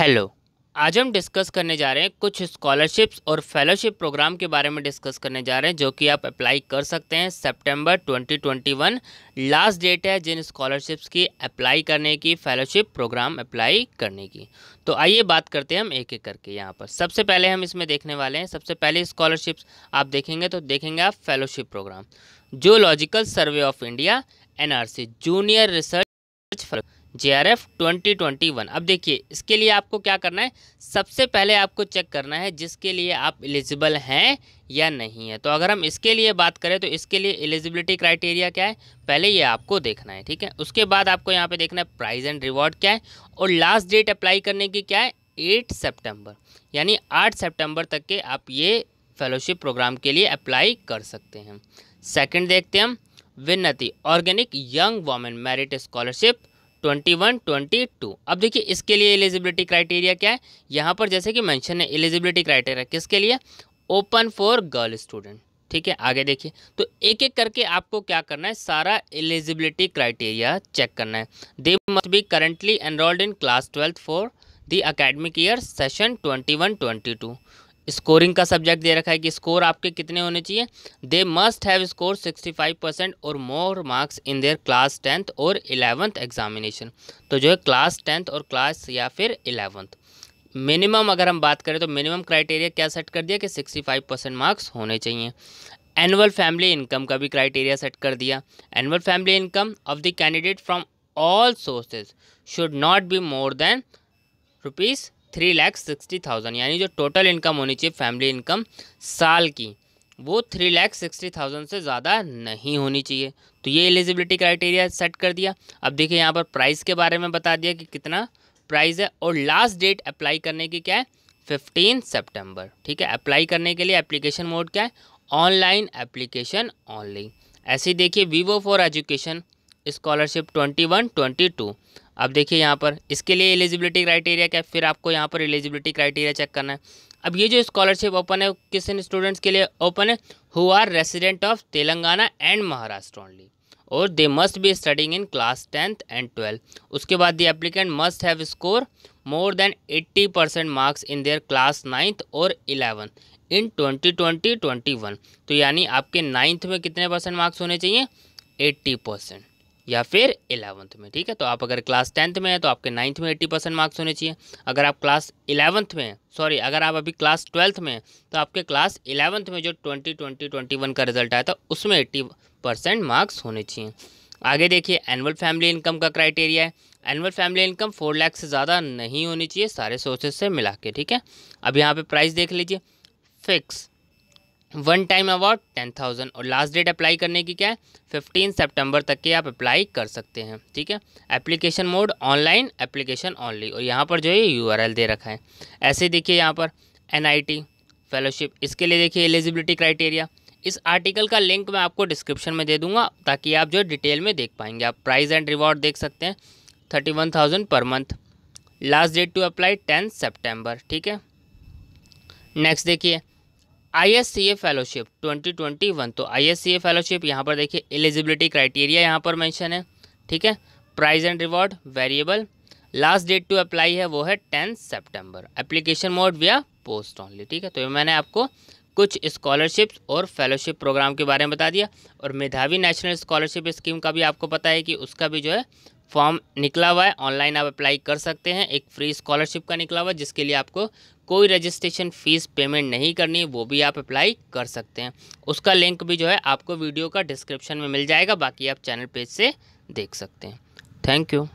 hello आज हम discuss करने जा रहे हैं कुछ स्कॉलरशिप्स और फेलोशिप प्रोग्राम के बारे में डिस्कस करने जा रहे हैं जो कि आप अप्लाई कर सकते हैं सितंबर 2021 लास्ट डेट है जिन स्कॉलरशिप्स की अप्लाई करने की फेलोशिप प्रोग्राम अप्लाई करने की तो आइए बात करते हैं हम एक एक करके यहाँ पर सबसे पहले हम इसमें देखने वाले हैं सबसे पहले स्कॉलरशिप्स आप देखेंगे तो देखेंगे आप fellowship program geological survey of India NRC junior research fellowship J R F twenty twenty one अब देखिए इसके लिए आपको क्या करना है सबसे पहले आपको चेक करना है जिसके लिए आप एलिजिबल हैं या नहीं है तो अगर हम इसके लिए बात करें तो इसके लिए एलिजिबिलिटी क्राइटेरिया क्या है पहले ये आपको देखना है ठीक है उसके बाद आपको यहाँ पे देखना है प्राइज एंड रिवॉर्ड क्या है और लास्ट डेट अप्लाई करने की क्या है एट सेप्टेम्बर यानी आठ सेप्टेम्बर तक के आप ये फेलोशिप प्रोग्राम के लिए अप्लाई कर सकते हैं सेकेंड देखते हैं हम विन्नति organic young women merit scholarship twenty one twenty two अब देखिए इसके लिए एलिजिबिलिटी क्राइटेरिया क्या है यहाँ पर जैसे कि मेंशन है एलिजिबिलिटी क्राइटेरिया किसके लिए ओपन फॉर गर्ल स्टूडेंट ठीक है आगे देखिए तो एक एक करके आपको क्या करना है सारा एलिजिबिलिटी क्राइटेरिया चेक करना है they must be currently enrolled in class twelfth for the academic year session twenty one twenty two scoring का सब्जेक्ट दे रखा है कि स्कोर आपके कितने होने चाहिए they must have score sixty five percent और more marks in their class tenth और इलेवंथ एग्जामिनेशन तो जो है क्लास टेंथ और क्लास या फिर इलेवंथ मिनिमम अगर हम बात करें तो मिनिमम क्राइटेरिया क्या सेट कर दिया कि सिक्सटी फाइव परसेंट मार्क्स होने चाहिए एनुअल फैमिली इनकम का भी क्राइटेरिया सेट कर दिया annual family income of the candidate from all sources should not be more than rupees three lakh sixty thousand यानी जो टोटल इनकम होनी चाहिए फैमिली इनकम साल की वो थ्री लैख सिक्सटी थाउजेंड से ज़्यादा नहीं होनी चाहिए तो ये एलिजिबिलिटी क्राइटेरिया सेट कर दिया अब देखिए यहाँ पर प्राइस के बारे में बता दिया कि कितना प्राइस है और लास्ट डेट अप्लाई करने की क्या है फिफ्टीन सेप्टेम्बर ठीक है अप्लाई करने के लिए एप्लीकेशन मोड क्या है ऑनलाइन एप्लीकेशन ऑनली ऐसे ही देखिए Vivo for education scholarship twenty one twenty two अब देखिए यहाँ पर इसके लिए एलिजिबिलिटी क्राइटेरिया क्या फिर आपको यहाँ पर एलिजिबिलिटी क्राइटेरिया चेक करना है अब ये जो स्कॉलरशिप ओपन है किस इन स्टूडेंट्स के लिए ओपन है who are resident of Telangana and Maharashtra only और they must be studying in class tenth and twelfth उसके बाद the applicant must have score more than 80 percent marks in their class ninth और eleventh in 2020-21 तो यानी आपके ninth में कितने percent marks होने चाहिए 80 परसेंट या फिर एलेवंथ में ठीक है तो आप अगर क्लास टेंथ में हैं तो आपके नाइन्थ में एट्टी परसेंट मार्क्स होने चाहिए अगर आप क्लास इलेवंथ में सॉरी अगर आप अभी क्लास ट्वेल्थ में तो आपके क्लास इलेवंथ में जो ट्वेंटी ट्वेंटी ट्वेंटी वन का रिजल्ट आया था उसमें एट्टी परसेंट मार्क्स होने चाहिए आगे देखिए एनुअल फैमिली इनकम का क्राइटेरिया है annual family income four lakh से ज़्यादा नहीं होनी चाहिए सारे सोर्सेज से मिला के ठीक है अब यहाँ पर प्राइस देख लीजिए fix one time award ten thousand और लास्ट डेट अप्लाई करने की क्या है फिफ्टीन सितंबर तक के आप अप्लाई कर सकते हैं ठीक है application mode online application only और यहाँ पर जो है यू दे रखा है ऐसे देखिए यहाँ पर एन फेलोशिप इसके लिए देखिए एलिजिबिलिटी क्राइटेरिया इस आर्टिकल का लिंक मैं आपको डिस्क्रिप्शन में दे दूंगा ताकि आप जो डिटेल में देख पाएंगे आप प्राइज़ एंड रिवॉर्ड देख सकते हैं thirty one thousand per month last date to apply ten September ठीक है नेक्स्ट देखिए I S C A fellowship twenty twenty one तो I S C A fellowship यहाँ पर देखिए एलिजिबिलिटी क्राइटेरिया यहाँ पर मेंशन है ठीक है prize and reward variable last date to apply है वो है tenth September application mode via post only ठीक है तो मैंने आपको कुछ स्कॉलरशिप्स और फेलोशिप प्रोग्राम के बारे में बता दिया और मेधावी नेशनल स्कॉलरशिप स्कीम का भी आपको पता है कि उसका भी जो है फॉर्म निकला हुआ है ऑनलाइन आप अप्लाई कर सकते हैं एक फ्री स्कॉलरशिप का निकला हुआ है जिसके लिए आपको कोई रजिस्ट्रेशन फ़ीस पेमेंट नहीं करनी वो भी आप अप्लाई कर सकते हैं उसका लिंक भी जो है आपको वीडियो का डिस्क्रिप्शन में मिल जाएगा बाकी आप चैनल पेज से देख सकते हैं थैंक यू